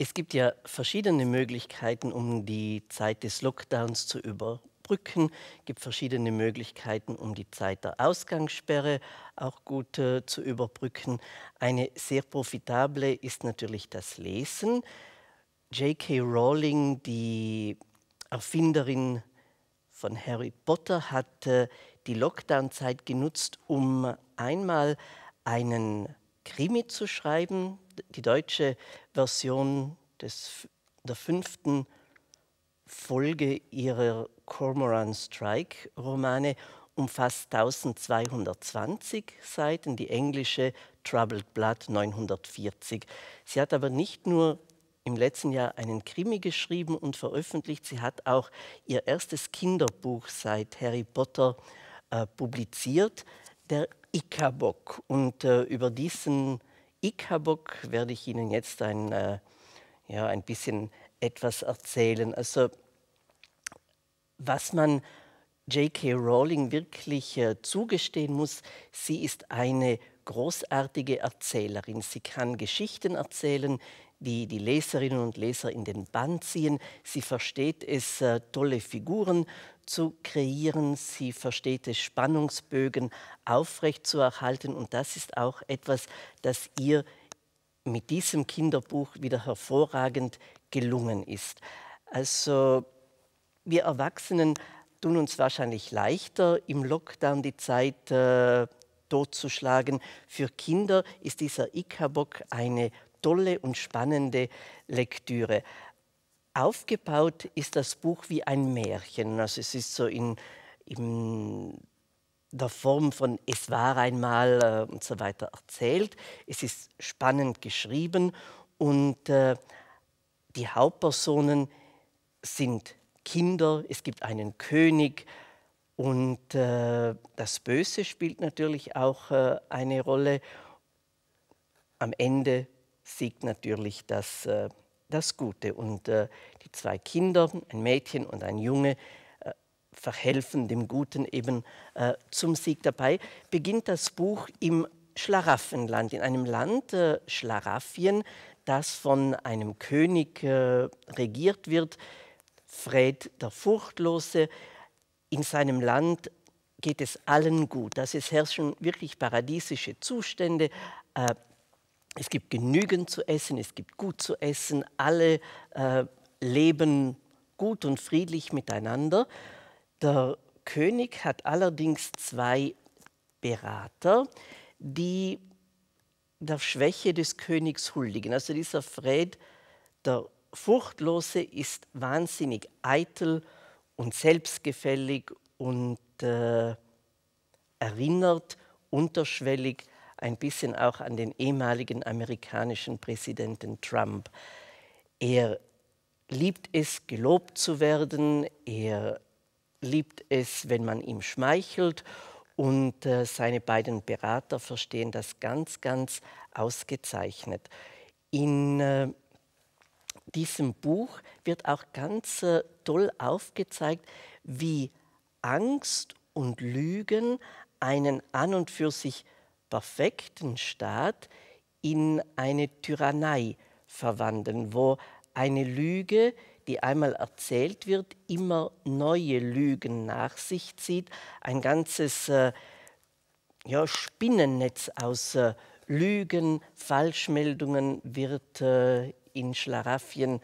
Es gibt ja verschiedene Möglichkeiten, um die Zeit des Lockdowns zu überbrücken. Es gibt verschiedene Möglichkeiten, um die Zeit der Ausgangssperre auch gut äh, zu überbrücken. Eine sehr profitable ist natürlich das Lesen. J.K. Rowling, die Erfinderin von Harry Potter, hat äh, die Lockdown-Zeit genutzt, um einmal einen Krimi zu schreiben. Die deutsche Version des, der fünften Folge ihrer Cormoran Strike Romane umfasst 1220 Seiten, die englische Troubled Blood 940. Sie hat aber nicht nur im letzten Jahr einen Krimi geschrieben und veröffentlicht, sie hat auch ihr erstes Kinderbuch seit Harry Potter äh, publiziert. Der Ikabok. Und äh, über diesen Ikabok werde ich Ihnen jetzt ein, äh, ja, ein bisschen etwas erzählen. Also, was man J.K. Rowling wirklich äh, zugestehen muss, sie ist eine großartige Erzählerin. Sie kann Geschichten erzählen, die die Leserinnen und Leser in den Bann ziehen. Sie versteht es, äh, tolle Figuren zu kreieren. Sie versteht es, Spannungsbögen aufrechtzuerhalten. Und das ist auch etwas, das ihr mit diesem Kinderbuch wieder hervorragend gelungen ist. Also wir Erwachsenen tun uns wahrscheinlich leichter, im Lockdown die Zeit äh, totzuschlagen. Für Kinder ist dieser Ikabok eine tolle und spannende Lektüre. Aufgebaut ist das Buch wie ein Märchen. Also es ist so in, in der Form von Es war einmal äh, und so weiter erzählt. Es ist spannend geschrieben und äh, die Hauptpersonen sind Kinder, es gibt einen König und äh, das Böse spielt natürlich auch äh, eine Rolle. Am Ende siegt natürlich das, äh, das Gute. Und äh, die zwei Kinder, ein Mädchen und ein Junge, äh, verhelfen dem Guten eben zum Sieg. Dabei beginnt das Buch im Schlaraffenland, in einem Land Schlaraffien, das von einem König regiert wird, Fred der Furchtlose. In seinem Land geht es allen gut. Das ist herrschen wirklich paradiesische Zustände. Es gibt genügend zu essen, es gibt gut zu essen, alle äh, leben gut und friedlich miteinander. Der König hat allerdings zwei Berater, die der Schwäche des Königs huldigen. Also dieser Fred, der Furchtlose, ist wahnsinnig eitel und selbstgefällig und äh, erinnert unterschwellig ein bisschen auch an den ehemaligen amerikanischen Präsidenten Trump. Er liebt es, gelobt zu werden, er liebt es, wenn man ihm schmeichelt und äh, seine beiden Berater verstehen das ganz, ganz ausgezeichnet. In äh, diesem Buch wird auch ganz äh, toll aufgezeigt, wie Angst und Lügen einen an und für sich perfekten Staat in eine Tyrannei verwandeln, wo eine Lüge, die einmal erzählt wird, immer neue Lügen nach sich zieht, ein ganzes äh, ja, Spinnennetz aus äh, Lügen, Falschmeldungen wird äh, in Schlaraffien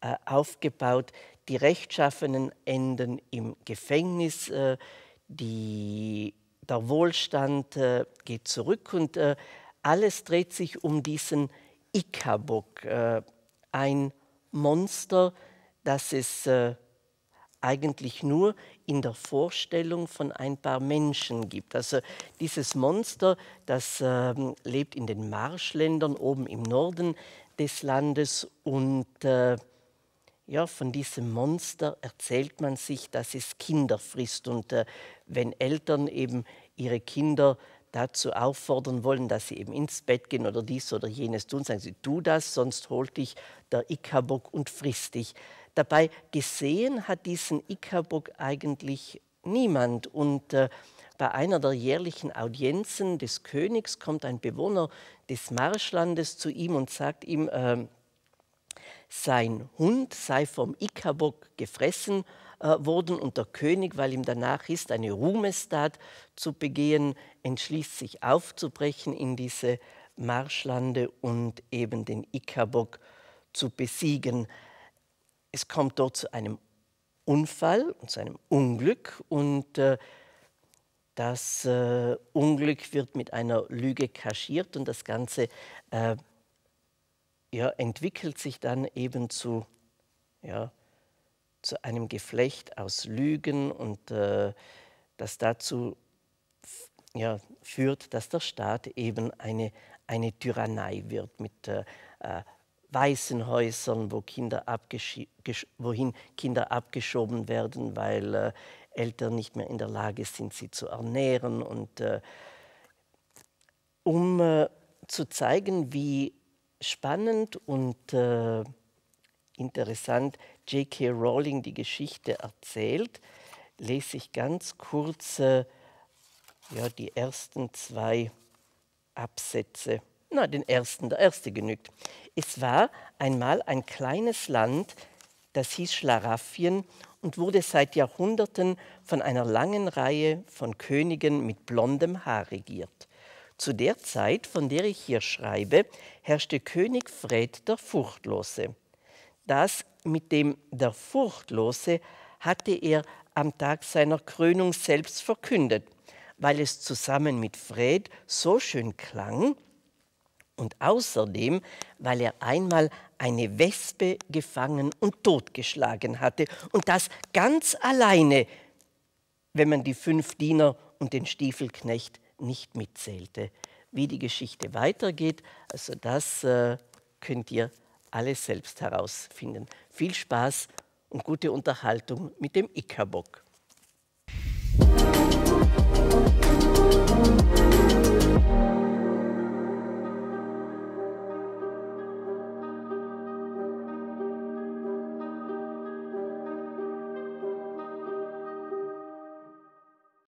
äh, aufgebaut. Die Rechtschaffenen enden im Gefängnis, äh, die der Wohlstand äh, geht zurück und äh, alles dreht sich um diesen Ikabok, äh, ein Monster, das es äh, eigentlich nur in der Vorstellung von ein paar Menschen gibt. Also dieses Monster, das ähm, lebt in den Marschländern oben im Norden des Landes und äh, ja, von diesem Monster erzählt man sich, dass es Kinder frisst. Und äh, wenn Eltern eben ihre Kinder dazu auffordern wollen, dass sie eben ins Bett gehen oder dies oder jenes tun, sagen sie, tu das, sonst holt dich der Ikabok und frisst dich. Dabei gesehen hat diesen Ikabok eigentlich niemand. Und äh, bei einer der jährlichen Audienzen des Königs kommt ein Bewohner des Marschlandes zu ihm und sagt ihm, äh, sein Hund sei vom Ikabok gefressen äh, worden und der König, weil ihm danach ist, eine Ruhmestat zu begehen, entschließt sich aufzubrechen in diese Marschlande und eben den Ikabok zu besiegen. Es kommt dort zu einem Unfall und zu einem Unglück und äh, das äh, Unglück wird mit einer Lüge kaschiert und das Ganze äh, er entwickelt sich dann eben zu, ja, zu einem Geflecht aus Lügen und äh, das dazu ja, führt, dass der Staat eben eine, eine Tyrannei wird mit äh, äh weißen Häusern, wo Kinder wohin Kinder abgeschoben werden, weil äh, Eltern nicht mehr in der Lage sind, sie zu ernähren. Und äh, um äh, zu zeigen, wie spannend und äh, interessant J.K. Rowling die Geschichte erzählt, lese ich ganz kurz äh, ja, die ersten zwei Absätze. Na, den ersten, der erste genügt. Es war einmal ein kleines Land, das hieß Schlaraffien und wurde seit Jahrhunderten von einer langen Reihe von Königen mit blondem Haar regiert. Zu der Zeit, von der ich hier schreibe, herrschte König Fred der Furchtlose. Das mit dem der Furchtlose hatte er am Tag seiner Krönung selbst verkündet, weil es zusammen mit Fred so schön klang und außerdem, weil er einmal eine Wespe gefangen und totgeschlagen hatte und das ganz alleine, wenn man die fünf Diener und den Stiefelknecht nicht mitzählte. Wie die Geschichte weitergeht, also das äh, könnt ihr alles selbst herausfinden. Viel Spaß und gute Unterhaltung mit dem Ichabod.